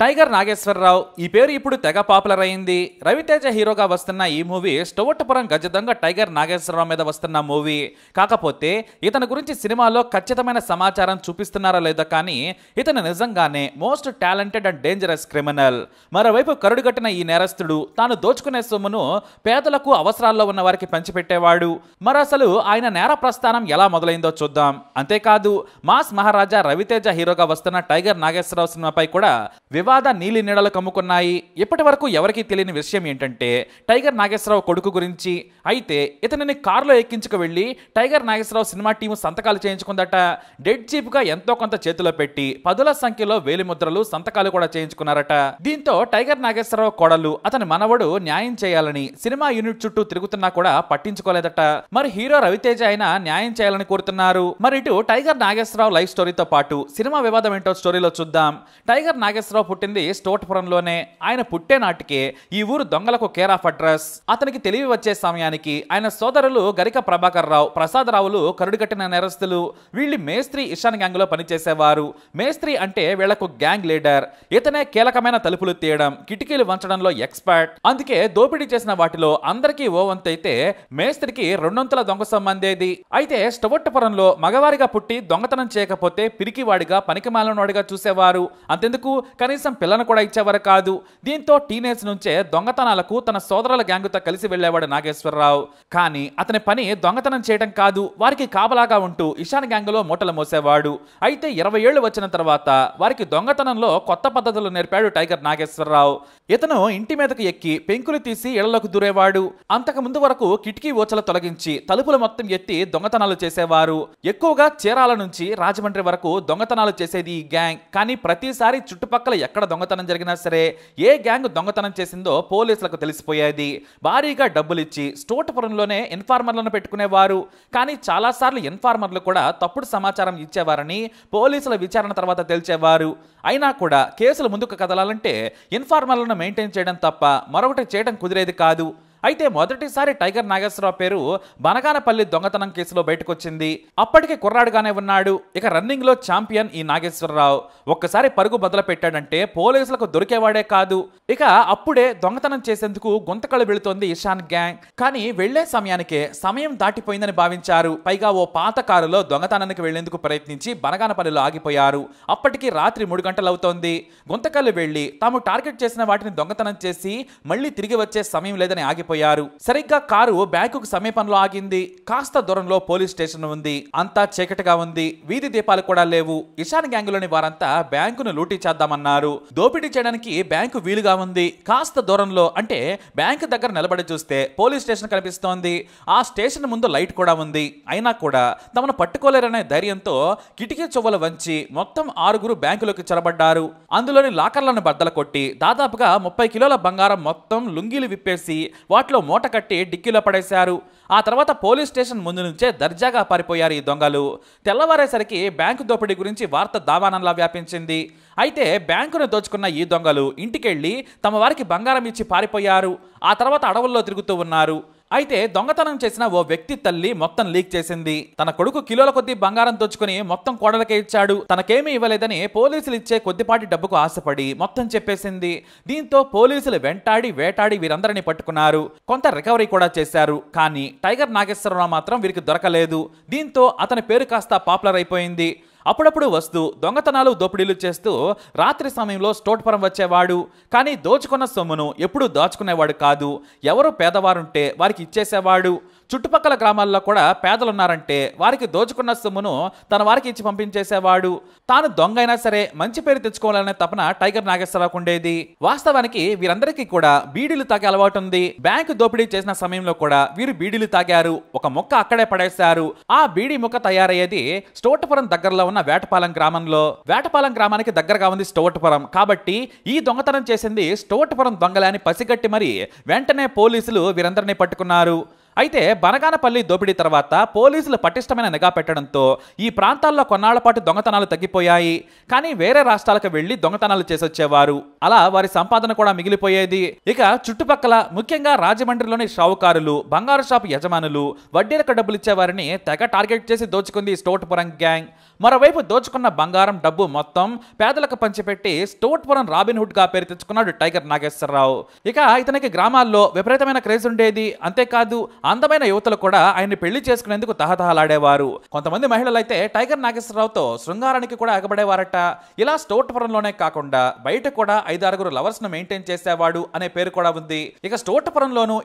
tiger Nageswararao ఈ పేరు ఇప్పుడు తెగ పాపులర్ అయింది రవితేజ హీరోగా వస్తున్న ఈ మూవీ స్టోవట్టుపురం గజదంగ టైగర్ నాగేశ్వరరావు మీద వస్తున్న మూవీ కాకపోతే ఇతని గురించి సినిమాలో ఖచ్చితమైన సమాచారం చూపిస్తున్నారా లేదా కానీ ఇతను నిజంగానే most talented and dangerous criminal మరోవైపు కరుడుగట్టిన ఈ నేరస్తుడు తాను దోచుకునే సొమ్మును పేదలకు అవసరాల్లో ఉన్న వారికి పంచిపెట్టేవాడు మరి అసలు ఆయన నేర ప్రస్థానం ఎలా మొదలైందో చూద్దాం అంతేకాదు మాస్ మహారాజా రవితేజ హీరోగా వస్తున్న టైగర్ నాగేశ్వరరావు సినిమాపై కూడా వివాద నీలి నీడలు కమ్ముకున్నాయి ఇప్పటి వరకు ఎవరికీ తెలియని విషయం ఏంటంటే టైగర్ నాగేశ్వరరావు కొడుకు గురించి అయితే ఇతనిని కారులో ఎక్కించుకు వెళ్ళి టైగర్ నాగేశ్వరరావు సినిమా టీం సంతకాలు చేయించుకుందట డెడ్ చీప్గా ఎంతో కొంత చేతిలో పెట్టి పదుల సంఖ్యలో వేలిముద్రలు సంతకాలు కూడా చేయించుకున్నారట దీంతో టైగర్ నాగేశ్వరరావు కోడలు అతని మనవడు న్యాయం చేయాలని సినిమా యూనిట్ చుట్టూ తిరుగుతున్నా కూడా పట్టించుకోలేదట మరి హీరో రవితేజ అయిన న్యాయం చేయాలని కోరుతున్నారు మరి ఇటు టైగర్ నాగేశ్వరరావు లైఫ్ స్టోరీతో పాటు సినిమా వివాదం ఏంటో స్టోరీలో చూద్దాం టైగర్ నాగేశ్వరరావు పుట్టింది స్టోట్పురంలోనే ఆయన పుట్టే నాటికే ఈ ఊరు దొంగలకు కేర్ ఆఫ్ అడ్రస్ అతనికి తెలివి వచ్చే సమయానికి ఆయన సోదరులు గరిక ప్రభాకర్ రావు ప్రసాదరావులు కరుడుగట్టిన నేరస్తులు వీళ్ళు మేస్త్రి ఇషాన్ లో పనిచేసేవారు మేస్త్రి అంటే వీళ్లకు గ్యాంగ్ లీడర్ ఇతనే కీలకమైన తలుపులు తీయడం కిటికీలు వంచడంలో ఎక్స్పర్ట్ అందుకే దోపిడీ చేసిన వాటిలో అందరికీ ఓ వంతైతే మేస్త్రికి రెండొంతుల దొంగ సంబంధేది అయితే స్టొవట్టపురంలో మగవారిగా పుట్టి దొంగతనం చేయకపోతే పిరికివాడిగా పనికిమాలనోడిగా చూసేవారు అంతెందుకు కనీసం కనీసం పిల్లను కూడా ఇచ్చేవారు కాదు దీంతో టీనేజ్ నుంచే దొంగతనాలకు తన సోదరుల గ్యాంగుతో కలిసి వెళ్లేవాడు నాగేశ్వరరావు కానీ అతని పని దొంగతనం చేయడం కాదు వారికి కాపలాగా ఉంటూ ఇషాన్ గ్యాంగులో మూటలు మోసేవాడు అయితే ఇరవై ఏళ్లు వచ్చిన తర్వాత వారికి దొంగతనంలో కొత్త పద్ధతులు నేర్పాడు టైగర్ నాగేశ్వరరావు ఇతను ఇంటి మీదకు ఎక్కి పెంకులు తీసి ఇళ్లలోకి దూరేవాడు అంతకు ముందు వరకు కిటికీ ఊచలు తొలగించి తలుపులు మొత్తం ఎత్తి దొంగతనాలు చేసేవారు ఎక్కువగా చీరాల నుంచి రాజమండ్రి వరకు దొంగతనాలు చేసేది ఈ గ్యాంగ్ కానీ ప్రతిసారి చుట్టుపక్కల ఎక్కడ దొంగతనం జరిగినా సరే ఏ గ్యాంగ్ దొంగతనం చేసిందో పోలీసులకు తెలిసిపోయేది భారీగా డబ్బులు ఇచ్చి స్టోటపురంలోనే ఇన్ఫార్మర్లను పెట్టుకునేవారు కానీ చాలాసార్లు ఇన్ఫార్మర్లు కూడా తప్పుడు సమాచారం ఇచ్చేవారని పోలీసుల విచారణ తర్వాత తెలిసేవారు అయినా కూడా కేసులు ముందుకు కదలాలంటే ఇన్ఫార్మర్లను మెయింటైన్ చేయడం తప్ప మరొకటి చేయడం కుదిరేది కాదు అయితే మొదటిసారి టైగర్ నాగేశ్వరరావు పేరు బనగానపల్లి దొంగతనం కేసులో బయటకొచ్చింది అప్పటికే కుర్రాడుగానే ఉన్నాడు ఇక రన్నింగ్ లో ఛాంపియన్ ఈ నాగేశ్వరరావు ఒక్కసారి పరుగు మొదలు పెట్టాడంటే పోలీసులకు దొరికేవాడే కాదు ఇక అప్పుడే దొంగతనం చేసేందుకు గుంతకళ్ళు వెళుతోంది ఇషాన్ గ్యాంగ్ కానీ వెళ్లే సమయానికే సమయం దాటిపోయిందని భావించారు పైగా ఓ పాత కారులో దొంగతనానికి వెళ్లేందుకు ప్రయత్నించి బనగానపల్లిలో ఆగిపోయారు అప్పటికి రాత్రి మూడు గంటలవుతోంది గుంతకళ్ళు వెళ్లి తాము టార్గెట్ చేసిన వాటిని దొంగతనం చేసి మళ్లీ తిరిగి వచ్చే సమయం లేదని ఆగిపోయింది పారిపోయారు సరిగ్గా కారు బ్యాంకుకు సమీపంలో ఆగింది కాస్త దూరంలో పోలీస్ స్టేషన్ ఉంది అంతా చీకటిగా ఉంది వీధి దీపాలు కూడా లేవు ఇషాన్ గ్యాంగులోని వారంతా బ్యాంకును లూటీ చేద్దామన్నారు దోపిడీ చేయడానికి బ్యాంకు వీలుగా ఉంది కాస్త దూరంలో అంటే బ్యాంకు దగ్గర నిలబడి చూస్తే పోలీస్ స్టేషన్ కనిపిస్తోంది ఆ స్టేషన్ ముందు లైట్ కూడా ఉంది అయినా కూడా తమను పట్టుకోలేరనే ధైర్యంతో కిటికీ చువ్వలు వంచి మొత్తం ఆరుగురు బ్యాంకులోకి చొరబడ్డారు అందులోని లాకర్లను బద్దలు కొట్టి దాదాపుగా ముప్పై కిలోల బంగారం మొత్తం లుంగీలు విప్పేసి వాటి కాట్లో మూట కట్టి డిక్కీలో పడేశారు ఆ తర్వాత పోలీస్ స్టేషన్ ముందు నుంచే దర్జాగా పారిపోయారు ఈ దొంగలు తెల్లవారేసరికి బ్యాంకు దోపిడీ గురించి వార్త దావానంలా వ్యాపించింది అయితే బ్యాంకును దోచుకున్న ఈ దొంగలు ఇంటికెళ్ళి తమ వారికి బంగారం ఇచ్చి పారిపోయారు ఆ తర్వాత అడవుల్లో తిరుగుతూ ఉన్నారు అయితే దొంగతనం చేసిన ఓ వ్యక్తి తల్లి మొత్తం లీక్ చేసింది తన కొడుకు కిలోల కొద్ది బంగారం దోచుకుని మొత్తం కోడలకే ఇచ్చాడు తనకేమీ ఇవ్వలేదని పోలీసులు ఇచ్చే కొద్దిపాటి డబ్బుకు ఆశపడి మొత్తం చెప్పేసింది దీంతో పోలీసులు వెంటాడి వేటాడి వీరందరినీ పట్టుకున్నారు కొంత రికవరీ కూడా చేశారు కానీ టైగర్ నాగేశ్వరరావు మాత్రం వీరికి దొరకలేదు దీంతో అతని పేరు కాస్త పాపులర్ అయిపోయింది అప్పుడప్పుడు వస్తూ దొంగతనాలు దోపిడీలు చేస్తూ రాత్రి సమయంలో స్టోట్పురం వచ్చేవాడు కానీ దోచుకున్న సొమ్మును ఎప్పుడూ దాచుకునేవాడు కాదు ఎవరు పేదవారుంటే వారికి ఇచ్చేసేవాడు చుట్టుపక్కల గ్రామాల్లో కూడా పేదలున్నారంటే వారికి దోచుకున్న సొమ్మును తన వారికి ఇచ్చి పంపించేసేవాడు తాను దొంగైనా సరే మంచి పేరు తెచ్చుకోవాలనే తపన టైగర్ నాగేశ్వరరావుకు ఉండేది వాస్తవానికి వీరందరికీ కూడా బీడీలు తాగే అలవాటు ఉంది బ్యాంకు దోపిడీ చేసిన సమయంలో కూడా వీరు బీడీలు తాగారు ఒక మొక్క అక్కడే పడేశారు ఆ బీడీ మొక్క తయారయ్యేది స్టోటపురం దగ్గరలో ఉన్న వేటపాలెం గ్రామంలో వేటపాలెం గ్రామానికి దగ్గరగా ఉంది స్టోటపురం కాబట్టి ఈ దొంగతనం చేసింది స్టోటపురం దొంగలాని పసిగట్టి మరి వెంటనే పోలీసులు వీరందరినీ పట్టుకున్నారు అయితే బనగానపల్లి దోపిడీ తర్వాత పోలీసులు పటిష్టమైన నిఘా పెట్టడంతో ఈ ప్రాంతాల్లో కొన్నాళ్లపాటు దొంగతనాలు తగ్గిపోయాయి కానీ వేరే రాష్ట్రాలకు వెళ్లి దొంగతనాలు చేసొచ్చేవారు అలా వారి సంపాదన కూడా మిగిలిపోయేది ఇక చుట్టుపక్కల ముఖ్యంగా రాజమండ్రిలోని షావుకారులు బంగారు షాపు యజమానులు వడ్డీలకు డబ్బులు ఇచ్చేవారిని తెగ టార్గెట్ చేసి దోచుకుంది స్టోట్పురం గ్యాంగ్ మరోవైపు దోచుకున్న బంగారం డబ్బు మొత్తం పేదలకు పంచిపెట్టి స్టోట్పురం రాబిన్హుడ్ గా పేరు తెచ్చుకున్నాడు టైగర్ నాగేశ్వరరావు ఇక ఇతనికి గ్రామాల్లో విపరీతమైన క్రేజ్ ఉండేది అంతేకాదు అందమైన యువతలు కూడా ఆయన్ని పెళ్లి చేసుకునేందుకు తహతహలాడేవారు కొంతమంది మహిళలు అయితే టైగర్ నాగేశ్వరరావుతో శృంగారానికి కూడా ఎగబడేవారట ఇలా స్టోటపురంలోనే కాకుండా బయట కూడా ఐదారుగురు లవర్స్ ను మెయింటైన్ చేసేవాడు అనే పేరు కూడా ఉంది ఇక స్టోట్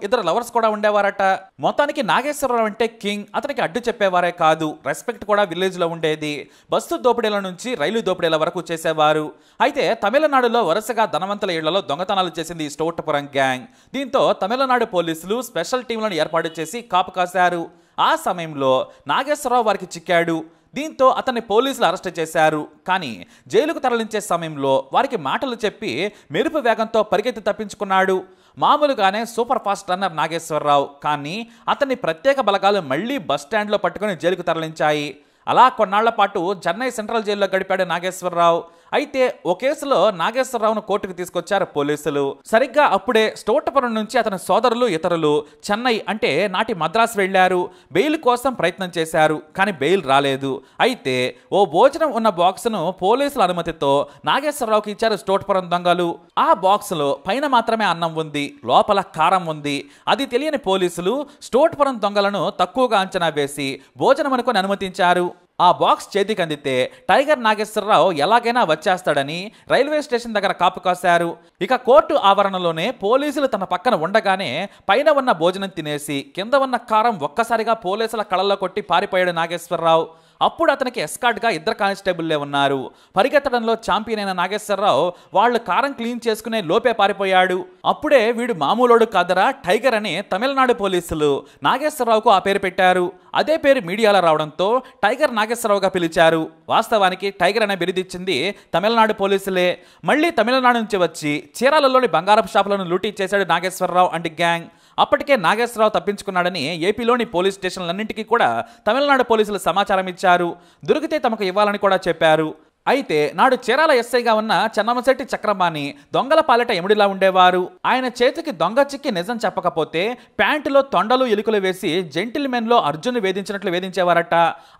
ఇద్దరు లవర్స్ కూడా ఉండేవారట మొత్తానికి నాగేశ్వరరావు అంటే కింగ్ అతనికి అడ్డు చెప్పేవారే కాదు రెస్పెక్ట్ కూడా విలేజ్ లో ఉండేది బస్సు దోపిడీల నుంచి రైలు దోపిడీల వరకు చేసేవారు అయితే తమిళనాడులో వరుసగా ధనవంతుల ఇళ్లలో దొంగతనాలు చేసింది ఈ స్టోటపురం గ్యాంగ్ దీంతో తమిళనాడు పోలీసులు స్పెషల్ టీంలను ఏర్పాటు చేసి కాపు కాశారు ఆ సమయంలో నాగేశ్వరరావు వారికి చిక్కాడు దీంతో అతన్ని పోలీసులు అరెస్ట్ చేశారు కానీ జైలుకు తరలించే సమయంలో వారికి మాటలు చెప్పి మెరుపు వేగంతో పరిగెత్తి తప్పించుకున్నాడు మామూలుగానే సూపర్ ఫాస్ట్ రన్నర్ నాగేశ్వరరావు కానీ అతన్ని ప్రత్యేక బలగాలు మళ్లీ స్టాండ్లో పట్టుకుని జైలుకు తరలించాయి అలా కొన్నాళ్ల పాటు చెన్నై సెంట్రల్ జైల్లో గడిపాడు నాగేశ్వరరావు అయితే ఓ కేసులో నాగేశ్వరరావును కోర్టుకు తీసుకొచ్చారు పోలీసులు సరిగ్గా అప్పుడే స్టోటపురం నుంచి అతని సోదరులు ఇతరులు చెన్నై అంటే నాటి మద్రాసు వెళ్లారు బెయిల్ కోసం ప్రయత్నం చేశారు కానీ బెయిల్ రాలేదు అయితే ఓ భోజనం ఉన్న బాక్స్ను పోలీసుల అనుమతితో నాగేశ్వరరావుకి ఇచ్చారు స్టోటపురం దొంగలు ఆ లో పైన మాత్రమే అన్నం ఉంది లోపల కారం ఉంది అది తెలియని పోలీసులు స్టోట్పురం దొంగలను తక్కువగా అంచనా వేసి భోజనం అనుకుని అనుమతించారు ఆ బాక్స్ చేతికి అందితే టైగర్ నాగేశ్వరరావు ఎలాగైనా వచ్చేస్తాడని రైల్వే స్టేషన్ దగ్గర కాపు కాశారు ఇక కోర్టు ఆవరణలోనే పోలీసులు తన పక్కన ఉండగానే పైన ఉన్న భోజనం తినేసి కింద ఉన్న కారం ఒక్కసారిగా పోలీసుల కళ్ళలో కొట్టి పారిపోయాడు నాగేశ్వరరావు అప్పుడు అతనికి ఎస్కాట్గా ఇద్దరు కానిస్టేబుల్లే ఉన్నారు పరిగెత్తడంలో ఛాంపియన్ అయిన నాగేశ్వరరావు వాళ్ళు కారం క్లీన్ చేసుకునే లోపే పారిపోయాడు అప్పుడే వీడు మామూలోడు కాదరా టైగర్ అని తమిళనాడు పోలీసులు నాగేశ్వరరావుకు ఆ పేరు పెట్టారు అదే పేరు మీడియాలో రావడంతో టైగర్ నాగేశ్వరరావుగా పిలిచారు వాస్తవానికి టైగర్ అనే బిరుదిచ్చింది తమిళనాడు పోలీసులే మళ్ళీ తమిళనాడు నుంచి వచ్చి చీరాలలోని బంగారపు షాపులను లూటీ చేశాడు నాగేశ్వరరావు అండ్ గ్యాంగ్ అప్పటికే నాగేశ్వరరావు తప్పించుకున్నాడని ఏపీలోని పోలీస్ స్టేషన్లన్నింటికీ కూడా తమిళనాడు పోలీసులు సమాచారం ఇచ్చారు దొరికితే తమకు ఇవ్వాలని కూడా చెప్పారు అయితే నాడు చీరాల ఎస్ఐగా ఉన్న చెన్నమశెట్టి చక్రమాని దొంగల పాలిట ఎముడిలా ఉండేవారు ఆయన చేతికి దొంగ చిక్కి నిజం చెప్పకపోతే ప్యాంటులో తొండలు ఎలుకలు వేసి జెంటిల్మెన్లో అర్జున్ వేధించినట్లు వేధించేవారట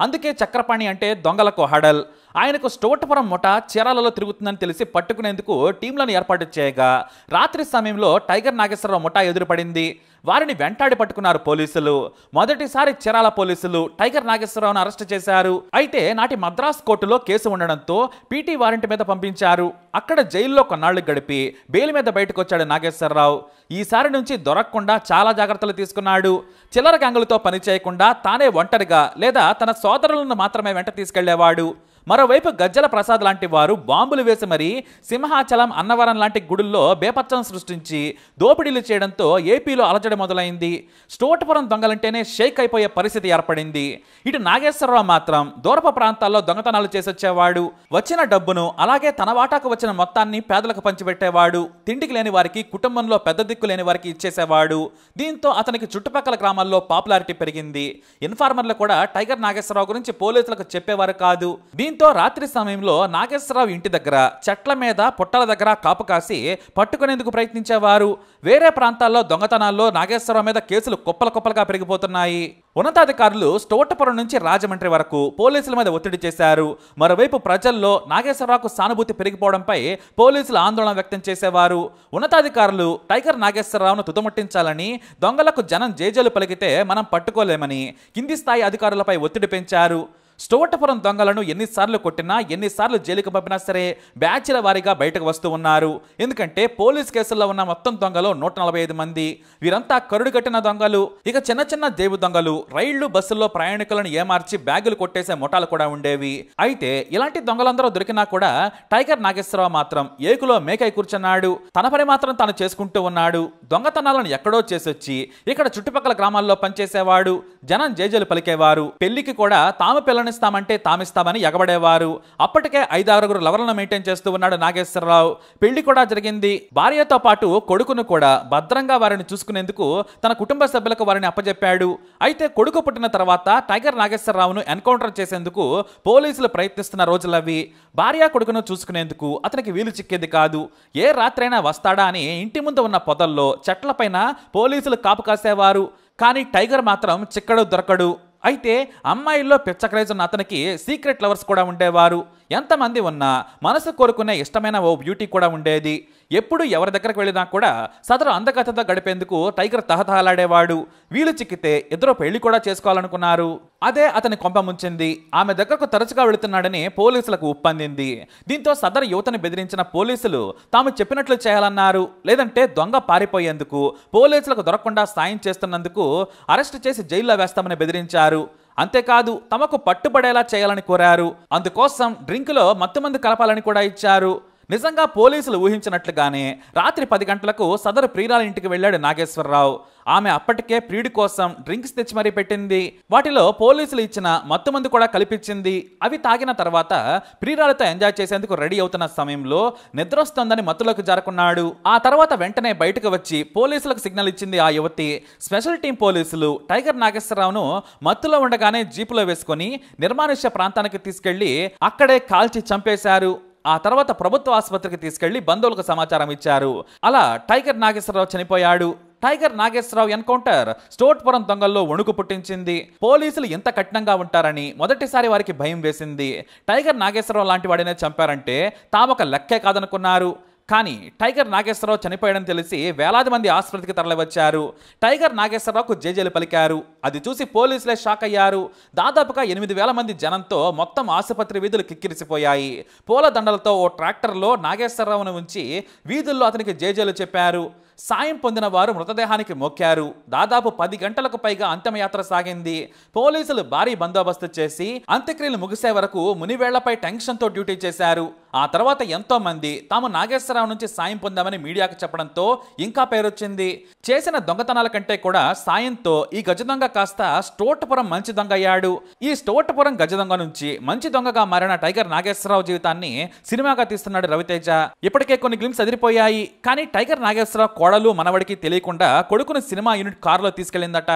అందుకే చక్రపాణి అంటే దొంగలకు హడల్ ఆయనకు స్టోటపురం ముఠ చీరాలలో తిరుగుతుందని తెలిసి పట్టుకునేందుకు టీంలను ఏర్పాటు చేయగా రాత్రి సమయంలో టైగర్ నాగేశ్వరరావు ముఠా ఎదురుపడింది వారిని వెంటాడి పట్టుకున్నారు పోలీసులు మొదటిసారి చిరాల పోలీసులు టైగర్ నాగేశ్వరరావును అరెస్ట్ చేశారు అయితే నాటి మద్రాస్ కోర్టులో కేసు ఉండడంతో పీటీ వారెంట్ మీద పంపించారు అక్కడ జైల్లో కొన్నాళ్లు గడిపి బెయిల్ మీద బయటకు వచ్చాడు నాగేశ్వరరావు ఈసారి నుంచి దొరకకుండా చాలా జాగ్రత్తలు తీసుకున్నాడు చిల్లర గంగులతో పనిచేయకుండా తానే ఒంటరిగా లేదా తన సోదరులను మాత్రమే వెంట తీసుకెళ్లేవాడు మరోవైపు గజ్జల ప్రసాద్ లాంటి వారు బాంబులు వేసి మరీ సింహాచలం అన్నవరం లాంటి గుడుల్లో బేపచ్చం సృష్టించి దోపిడీలు చేయడంతో ఏపీలో అలజడి మొదలైంది స్టోటపురం దొంగలంటేనే షేక్ అయిపోయే పరిస్థితి ఏర్పడింది ఇటు నాగేశ్వరరావు మాత్రం దూరప ప్రాంతాల్లో దొంగతనాలు చేసొచ్చేవాడు వచ్చిన డబ్బును అలాగే తన వాటాకు వచ్చిన మొత్తాన్ని పేదలకు పంచిపెట్టేవాడు తిండికి లేని వారికి కుటుంబంలో పెద్ద దిక్కు లేని వారికి ఇచ్చేసేవాడు దీంతో అతనికి చుట్టుపక్కల గ్రామాల్లో పాపులారిటీ పెరిగింది ఇన్ఫార్మర్లు కూడా టైగర్ నాగేశ్వరరావు గురించి పోలీసులకు చెప్పేవారు కాదు దీంతో రాత్రి సమయంలో నాగేశ్వరరావు ఇంటి దగ్గర చెట్ల మీద పుట్టల దగ్గర కాపు కాసి పట్టుకునేందుకు ప్రయత్నించేవారు వేరే ప్రాంతాల్లో దొంగతనాల్లో నాగేశ్వరరావు మీద కేసులు కుప్పల కుప్పలుగా పెరిగిపోతున్నాయి ఉన్నతాధికారులు స్టోటపురం నుంచి రాజమండ్రి వరకు పోలీసుల మీద ఒత్తిడి చేశారు మరోవైపు ప్రజల్లో నాగేశ్వరరావుకు సానుభూతి పెరిగిపోవడంపై పోలీసులు ఆందోళన వ్యక్తం చేసేవారు ఉన్నతాధికారులు టైగర్ నాగేశ్వరరావును తుదమట్టించాలని దొంగలకు జనం జేజలు పలికితే మనం పట్టుకోలేమని కింది స్థాయి అధికారులపై ఒత్తిడి పెంచారు స్టోటపురం దొంగలను ఎన్నిసార్లు కొట్టినా ఎన్నిసార్లు జైలుకు పంపినా సరే బ్యాచ్ల వారీగా బయటకు వస్తూ ఉన్నారు ఎందుకంటే పోలీస్ కేసుల్లో ఉన్న మొత్తం దొంగలు నూట నలభై ఐదు మంది వీరంతా కరుడు కట్టిన దొంగలు ఇక చిన్న చిన్న దేవు దొంగలు రైళ్లు బస్సుల్లో ప్రయాణికులను ఏమార్చి బ్యాగులు కొట్టేసే ముఠాలు కూడా ఉండేవి అయితే ఇలాంటి దొంగలందరూ దొరికినా కూడా టైగర్ నాగేశ్వరరావు మాత్రం ఏకులో మేకై కూర్చున్నాడు తన పని మాత్రం తాను చేసుకుంటూ ఉన్నాడు దొంగతనాలను ఎక్కడో చేసొచ్చి ఇక్కడ చుట్టుపక్కల గ్రామాల్లో పనిచేసేవాడు జనం జేజలు పలికేవారు పెళ్లికి కూడా తాము పిల్లని ఇస్తామంటే తామిస్తామని ఎగబడేవారు అప్పటికే ఐదారుగురు లవర్లను మెయింటైన్ చేస్తూ ఉన్నాడు నాగేశ్వరరావు పెళ్లి కూడా జరిగింది భార్యతో పాటు కొడుకును కూడా భద్రంగా వారిని చూసుకునేందుకు తన కుటుంబ సభ్యులకు వారిని అప్పజెప్పాడు అయితే కొడుకు పుట్టిన తర్వాత టైగర్ నాగేశ్వరరావును ఎన్కౌంటర్ చేసేందుకు పోలీసులు ప్రయత్నిస్తున్న రోజులవి భార్య కొడుకును చూసుకునేందుకు అతనికి వీలు చిక్కేది కాదు ఏ రాత్రైనా వస్తాడా అని ఇంటి ముందు ఉన్న పొదల్లో చెట్లపైన పోలీసులు కాపు కాసేవారు కానీ టైగర్ మాత్రం చిక్కడు దొరకడు అయితే అమ్మాయిల్లో పిచ్చక్రైజ్ ఉన్న అతనికి సీక్రెట్ లవర్స్ కూడా ఉండేవారు ఎంతమంది ఉన్నా మనసు కోరుకునే ఇష్టమైన ఓ బ్యూటీ కూడా ఉండేది ఎప్పుడు ఎవరి దగ్గరకు వెళ్ళినా కూడా సదరు అంధకథతో గడిపేందుకు టైగర్ తహతహలాడేవాడు వీలు చిక్కితే ఇద్దరు పెళ్లి కూడా చేసుకోవాలనుకున్నారు అదే అతని కొంప ముంచింది ఆమె దగ్గరకు తరచుగా వెళుతున్నాడని పోలీసులకు ఉప్పందింది దీంతో సదరు యువతని బెదిరించిన పోలీసులు తాము చెప్పినట్లు చేయాలన్నారు లేదంటే దొంగ పారిపోయేందుకు పోలీసులకు దొరకకుండా సాయం చేస్తున్నందుకు అరెస్ట్ చేసి జైల్లో వేస్తామని బెదిరించారు అంతేకాదు తమకు పట్టుబడేలా చేయాలని కోరారు అందుకోసం డ్రింక్లో మత్తుమందు కలపాలని కూడా ఇచ్చారు నిజంగా పోలీసులు ఊహించినట్లుగానే రాత్రి పది గంటలకు సదరు ప్రియురాల ఇంటికి వెళ్ళాడు నాగేశ్వరరావు ఆమె అప్పటికే ప్రియుడి కోసం డ్రింక్స్ తెచ్చి మరీ పెట్టింది వాటిలో పోలీసులు ఇచ్చిన మత్తుమందు కూడా కల్పించింది అవి తాగిన తర్వాత ప్రియురాలతో ఎంజాయ్ చేసేందుకు రెడీ అవుతున్న సమయంలో నిద్రొస్తోందని మత్తులోకి జరుకున్నాడు ఆ తర్వాత వెంటనే బయటకు వచ్చి పోలీసులకు సిగ్నల్ ఇచ్చింది ఆ యువతి స్పెషల్ టీం పోలీసులు టైగర్ నాగేశ్వరరావును మత్తులో ఉండగానే జీపులో వేసుకుని నిర్మానుష్య ప్రాంతానికి తీసుకెళ్లి అక్కడే కాల్చి చంపేశారు ఆ తర్వాత ప్రభుత్వ ఆసుపత్రికి తీసుకెళ్లి బంధువులకు సమాచారం ఇచ్చారు అలా టైగర్ నాగేశ్వరరావు చనిపోయాడు టైగర్ నాగేశ్వరరావు ఎన్కౌంటర్ స్టోట్పురం దొంగల్లో వణుకు పుట్టించింది పోలీసులు ఎంత కఠినంగా ఉంటారని మొదటిసారి వారికి భయం వేసింది టైగర్ నాగేశ్వరరావు లాంటి వాడినే చంపారంటే తామొక లెక్కే కాదనుకున్నారు కానీ టైగర్ నాగేశ్వరరావు చనిపోయడం తెలిసి వేలాది మంది ఆసుపత్రికి తరలివచ్చారు టైగర్ నాగేశ్వరరావుకు జేజేలు పలికారు అది చూసి పోలీసులే షాక్ అయ్యారు దాదాపుగా ఎనిమిది వేల మంది జనంతో మొత్తం ఆసుపత్రి వీధులు కిక్కిరిసిపోయాయి పూలదండలతో ఓ ట్రాక్టర్లో నాగేశ్వరరావును ఉంచి వీధుల్లో అతనికి జేజేలు చెప్పారు సాయం పొందిన వారు మృతదేహానికి మొక్కారు దాదాపు పది గంటలకు పైగా అంతిమయాత్ర సాగింది పోలీసులు భారీ బందోబస్తు చేసి అంత్యక్రియలు ముగిసే వరకు మునివేళ్లపై టెన్షన్తో డ్యూటీ చేశారు ఆ తర్వాత ఎంతోమంది తాము నాగేశ్వరరావు నుంచి సాయం పొందామని మీడియాకు చెప్పడంతో ఇంకా పేరొచ్చింది చేసిన దొంగతనాల కంటే కూడా సాయంతో ఈ గజ దొంగ కాస్త స్టోటపురం మంచి దొంగ అయ్యాడు ఈ స్టోటపురం గజ దొంగ నుంచి మంచి దొంగగా మారిన టైగర్ నాగేశ్వరరావు జీవితాన్ని సినిమాగా తీస్తున్నాడు రవితేజ ఇప్పటికే కొన్ని గ్లిమ్స్ అదిరిపోయాయి కానీ టైగర్ నాగేశ్వరరావు కోడలు మనవడికి తెలియకుండా కొడుకును సినిమా యూనిట్ కారులో తీసుకెళ్లిందట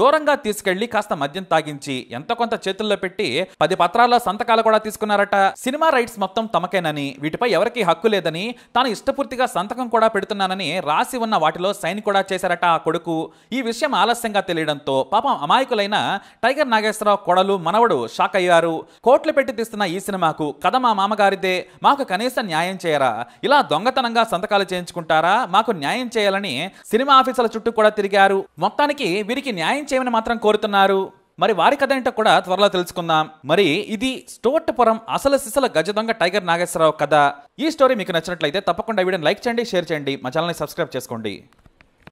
దూరంగా తీసుకెళ్లి కాస్త మద్యం తాగించి ఎంత కొంత చేతుల్లో పెట్టి పది పత్రాల్లో సంతకాలు కూడా తీసుకున్నారట సినిమా రైట్స్ మొత్తం తమకే నాకేనని వీటిపై ఎవరికీ హక్కు లేదని తాను ఇష్టపూర్తిగా సంతకం కూడా పెడుతున్నానని రాసి ఉన్న వాటిలో సైన్ కూడా చేశారట ఆ కొడుకు ఈ విషయం ఆలస్యంగా తెలియడంతో పాపం అమాయకులైన టైగర్ నాగేశ్వరరావు కొడలు మనవడు షాక్ అయ్యారు కోట్లు పెట్టి తీస్తున్న ఈ సినిమాకు కథ మా మామగారిదే మాకు కనీసం న్యాయం చేయరా ఇలా దొంగతనంగా సంతకాలు చేయించుకుంటారా మాకు న్యాయం చేయాలని సినిమా ఆఫీసుల చుట్టూ కూడా తిరిగారు మొత్తానికి వీరికి న్యాయం చేయమని మాత్రం కోరుతున్నారు మరి వారి కథ ఏంటో కూడా త్వరలో తెలుసుకుందాం మరి ఇది స్టోట్పురం అసలు సిసల గజదొంగ టైగర్ నాగేశ్వరరావు కథ ఈ స్టోరీ మీకు నచ్చినట్లయితే తప్పకుండా వీడియోని లైక్ చేయండి షేర్ చేయండి మా ఛానల్ని సబ్స్క్రైబ్ చేసుకోండి